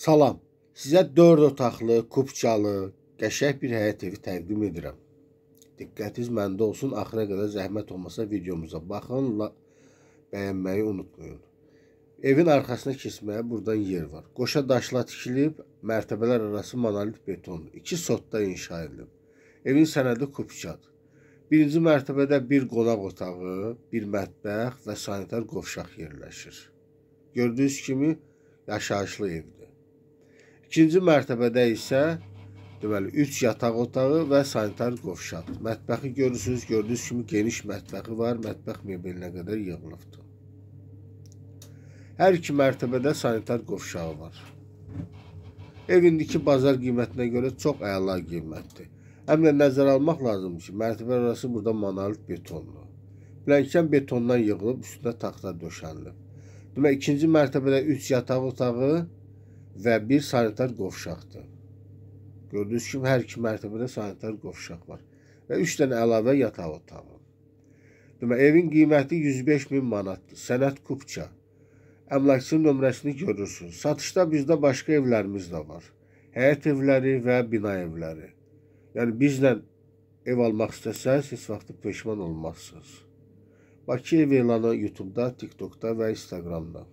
Salam. Sizə 4 otaqlı, kupçalı, qəşəng bir həyət evi təqdim edirəm. Diqqətiniz məndə olsun, axıra qədər zəhmət olmasa videomuza baxın, bəyənməyi unutmayın. Evin arxasına keçməyə burdan yer var. Qoşa daşla tikilib, mərtəbələr arası monolit beton, 2 sotda inşa edilib. Evin sənədi kupçadır. Birinci mərtəbədə bir qonaq otağı, bir mətbəx və sanitar qovşaq yerləşir. Gördüyünüz kimi yaşayışlı evdir. İkinci mərtəbədə isə deməli 3 yataq otağı və sanitar qovşaq. Mətbəxi görürsüz, gördüyünüz kimi geniş mətbəxi var, mətbəx mebelinə qədər yığılıbdır. Hər iki mərtəbədə sanitar qovşağı var. Ev indiki bazar qiymətinə görə çox əla qiymətdir. Həm də nəzərə almaq lazımdır ki, mərtəbə arası burada monolit betonlu. Blənkən betondan yığılıb, üstünə taxta döşənilib. Demək, ikinci mərtəbədə 3 yataq otağı, və bir sanitar qovşaqdır. Gördüyünüz kimi hər iki mərtəbədə sanitar qovşaq var və 3 dənə əlavə yataq otağı. Demək, evin qiyməti 105 min manatdır. Sənət kupça. Əmlakçının nömrəsini görürsünüz. Satışda bizdə başqa evlərimiz də var. Həyət evləri və bina evləri. Yəni bizlə ev almaq istəsəniz, heç vaxt peşman olmazsınız. Bakı ev elanı YouTube-da, TikTok-da və Instagram-da.